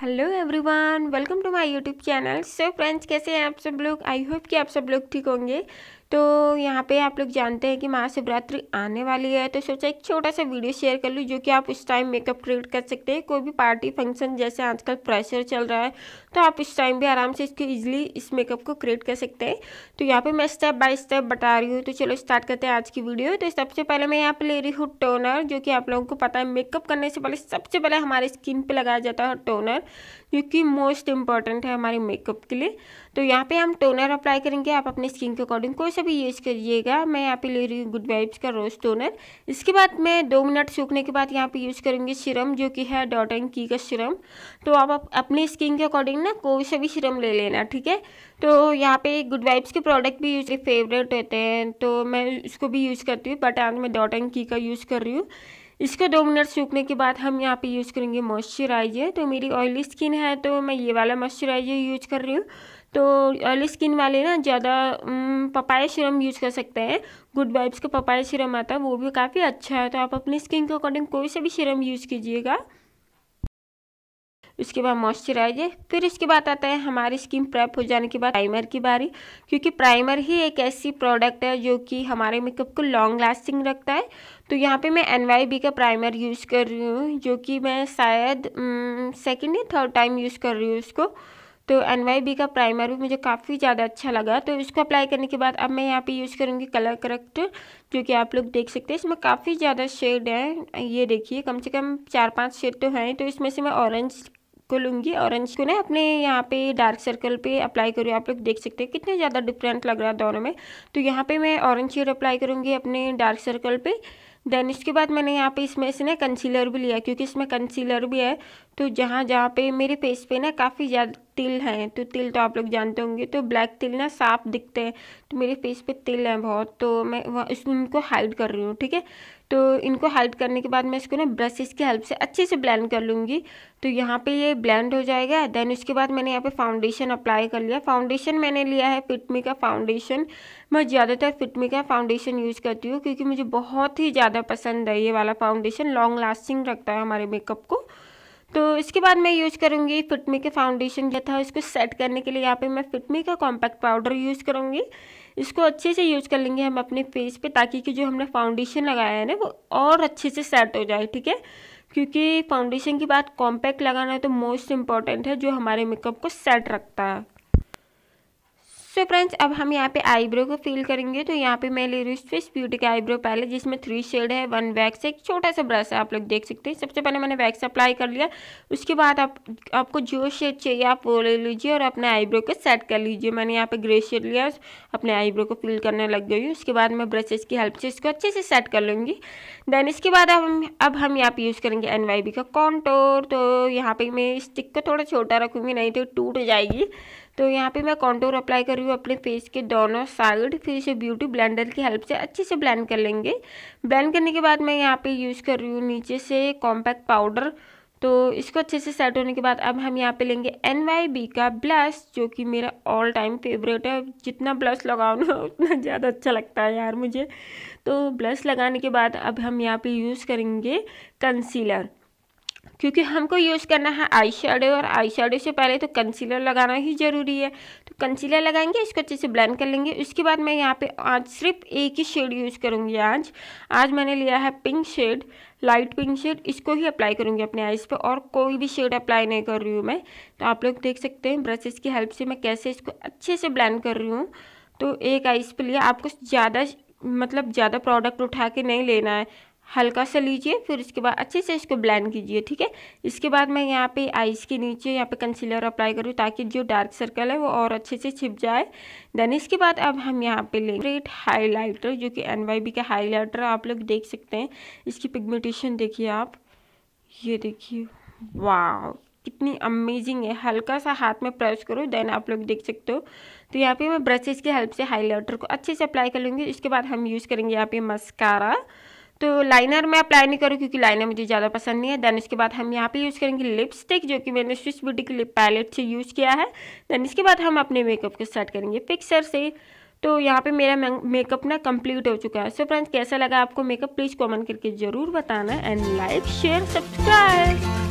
hello everyone welcome to my YouTube channel so friends कैसे हैं आप सब लोग आई होप कि आप सब लोग ठीक होंगे तो यहाँ पे आप लोग जानते हैं कि महाशिवरात्रि आने वाली है तो सोचा एक छोटा सा वीडियो शेयर कर लूँ जो कि आप उस टाइम मेकअप क्रिएट कर सकते हैं कोई भी पार्टी फंक्शन जैसे आजकल प्रेशर चल रहा है तो आप उस टाइम भी आराम से इसको ईजिली इस मेकअप को क्रिएट कर सकते हैं तो यहाँ पर मैं स्टेप बाय स्टेप बता रही हूँ तो चलो स्टार्ट करते हैं आज की वीडियो तो सबसे पहले मैं यहाँ पर ले रही हूँ टोनर जो कि आप लोगों को पता है मेकअप करने से पहले सबसे पहले हमारे स्किन पर लगाया जाता है टोनर जो कि मोस्ट इंपॉर्टेंट है हमारे मेकअप के लिए तो यहाँ पर हम टोनर अप्लाई करेंगे आप अपने स्किन के अकॉर्डिंग कोई भी यूज़ करिएगा मैं यहाँ पे ले रही हूँ गुड वाइब्स का रोज टोनर इसके बाद मैं दो मिनट सूखने के बाद यहाँ पे यूज़ करूँगी सिरम जो कि है डॉट एंड की का सिरम तो आप, अपने स्किन के अकॉर्डिंग ना कोई सा भी सिरम ले लेना ठीक है तो यहाँ पे गुड वाइब्स के प्रोडक्ट भी यूज फेवरेट होते हैं तो मैं उसको भी यूज़ करती हूँ बट आज मैं डॉट एंड की का यूज़ कर रही हूँ इसको दो मिनट सूखने के बाद हम यहाँ पे यूज़ करेंगे मॉइस्चराइजर तो मेरी ऑयली स्किन है तो मैं ये वाला मॉइस्चराइजर यूज कर रही हूँ तो ऑयली स्किन वाले ना ज़्यादा पपाया सीरम यूज़ कर सकते हैं गुड वाइब्स का पपाया सीरम आता है वो भी काफ़ी अच्छा है तो आप अपनी स्किन के अकॉर्डिंग कोई सा भी सिरम यूज़ कीजिएगा उसके बाद मॉइस्चराइजर फिर इसके बाद आता है हमारी स्किन प्रेप हो जाने के बाद प्राइमर की बारी क्योंकि प्राइमर ही एक ऐसी प्रोडक्ट है जो कि हमारे मेकअप को लॉन्ग लास्टिंग रखता है तो यहाँ पे मैं एन का प्राइमर यूज़ कर रही हूँ जो कि मैं शायद सेकेंड या थर्ड टाइम यूज़ कर रही हूँ उसको तो एन का प्राइमर भी मुझे काफ़ी ज़्यादा अच्छा लगा तो इसको अप्लाई करने के बाद अब मैं यहाँ पे यूज़ करूँगी कलर करेक्ट जो कि आप लोग देख सकते हैं इसमें काफ़ी ज़्यादा शेड है ये देखिए कम से कम चार पांच शेड तो हैं तो इसमें से मैं ऑरेंज को लूँगी ऑरेंज को ना अपने यहाँ पे डार्क सर्कल पे अप्लाई करूँ आप लोग देख सकते हैं कितने ज़्यादा डिफरेंट लग रहा है दोनों में तो यहाँ पे मैं ऑरेंज शेड अप्लाई करूँगी अपने डार्क सर्कल पे देन इसके बाद मैंने यहाँ पे इसमें से ना कंसीलर भी लिया क्योंकि इसमें कंसीलर भी है तो जहाँ जहाँ पे मेरे फेस पे ना काफ़ी ज़्यादा तिल हैं तो तिल तो आप लोग जानते होंगे तो ब्लैक तिल ना साफ दिखते हैं तो मेरे फेस पे तिल हैं बहुत तो मैं वह इनको हाइड कर रही हूँ ठीक है तो इनको हाइड करने के बाद मैं इसको ना ब्रशेस की हेल्प से अच्छे से ब्लेंड कर लूँगी तो यहाँ पे ये ब्लेंड हो जाएगा देन उसके बाद मैंने यहाँ पे फाउंडेशन अप्लाई कर लिया फाउंडेशन मैंने लिया है फिटमी का फाउंडेशन मैं ज़्यादातर फिटमी का फाउंडेशन यूज़ करती हूँ क्योंकि मुझे बहुत ही ज़्यादा पसंद है ये वाला फाउंडेशन लॉन्ग लास्टिंग रखता है हमारे मेकअप को तो इसके बाद मैं यूज़ करूँगी फिटमी के फाउंडेशन जो था इसको सेट करने के लिए यहाँ पे मैं फिटमी का कॉम्पैक्ट पाउडर यूज़ करूँगी इसको अच्छे से यूज़ कर लेंगे हम अपने फेस पे ताकि कि जो हमने फाउंडेशन लगाया है ना वो और अच्छे से सेट हो जाए ठीक है क्योंकि फाउंडेशन की बात कॉम्पैक्ट लगाना तो मोस्ट इम्पॉर्टेंट है जो हमारे मेकअप को सेट रखता है सो फ्रेंड्स अब हम यहाँ पे आईब्रो को फिल करेंगे तो यहाँ पे मैं ले रही हूँ स्विश ब्यूटी का आईब्रो पहले जिसमें थ्री शेड है वन वैक्स एक छोटा सा ब्रश है आप लोग देख सकते हैं सबसे पहले मैंने वैक्स अप्लाई कर लिया उसके बाद आप आपको जो शेड चाहिए आप वो ले लीजिए और अपने आईब्रो को सेट कर लीजिए मैंने यहाँ पे ग्रे शेड लिया अपने आईब्रो को फिल करने लग गई हूँ उसके बाद मैं ब्रशेज की हेल्प से इसको अच्छे से सेट कर लूँगी देन इसके बाद हम अब हम यहाँ पे यूज़ करेंगे एन का कॉन्टोर तो यहाँ पे मैं स्टिक को थोड़ा छोटा रखूँगी नहीं तो टूट जाएगी तो यहाँ पे मैं कॉन्टोर अप्लाई कर रही हूँ अपने फेस के दोनों साइड फिर इसे ब्यूटी ब्लेंडर की हेल्प से अच्छे से ब्लेंड कर लेंगे ब्लेंड करने के बाद मैं यहाँ पे यूज़ कर रही हूँ नीचे से कॉम्पैक्ट पाउडर तो इसको अच्छे से सेट होने के बाद अब हम यहाँ पे लेंगे एन वाई बी का ब्लश जो कि मेरा ऑल टाइम फेवरेट है जितना ब्लश लगाओ ना उतना ज़्यादा अच्छा लगता है यार मुझे तो ब्लश लगाने के बाद अब हम यहाँ पे यूज़ करेंगे कंसीलर क्योंकि हमको यूज़ करना है आई शेडो और आई शेडो से पहले तो कंसीलर लगाना ही ज़रूरी है तो कंसीलर लगाएंगे इसको अच्छे से ब्लेंड कर लेंगे उसके बाद मैं यहाँ पे आज सिर्फ एक ही शेड यूज़ करूँगी आज आज मैंने लिया है pink shade light pink shade इसको ही अप्लाई करूँगी अपने आईज़ पे और कोई भी शेड अप्लाई नहीं कर रही हूँ मैं तो आप लोग देख सकते हैं ब्रशेज़ की हेल्प से मैं कैसे इसको अच्छे से ब्लेंड कर रही हूँ तो एक आइज़ पे लिया आपको ज़्यादा मतलब ज़्यादा प्रोडक्ट उठा के नहीं लेना है हल्का सा लीजिए फिर उसके बाद अच्छे से इसको ब्लेंड कीजिए ठीक है इसके बाद मैं यहाँ पे आइस के नीचे यहाँ पे कंसीलर अप्लाई करूँ ताकि जो डार्क सर्कल है वो और अच्छे से छिप जाए देन इसके बाद अब हम यहाँ पे लेंगे रेड हाईलाइटर जो कि एन वाई बी का हाईलाइटर आप लोग देख सकते हैं इसकी पिगमेंटेशन देखिए आप ये देखिए वाह कितनी अमेजिंग है हल्का सा हाथ में प्रेस करो देन आप लोग देख सकते हो तो यहाँ पे मैं ब्रशेज़ की हेल्प से हाईलाइटर को अच्छे से अप्लाई कर लूँगी इसके बाद हम यूज़ करेंगे यहाँ पे मस्कारा तो लाइनर मैं अप्लाई नहीं करूँ क्योंकि लाइनर मुझे ज़्यादा पसंद नहीं है देन इसके बाद हम यहाँ पे यूज़ करेंगे लिपस्टिक जो कि मैंने स्विच ब्यूटी के लिप पैलेट से यूज़ किया है देन इसके बाद हम अपने मेकअप को स्टार्ट करेंगे फिक्सर से तो यहाँ पे मेरा मेकअप ना कंप्लीट हो चुका है सो फ्रेंड्स कैसा लगा आपको मेकअप प्लीज़ कॉमेंट करके ज़रूर बताना एंड लाइक शेयर सब्सक्राइब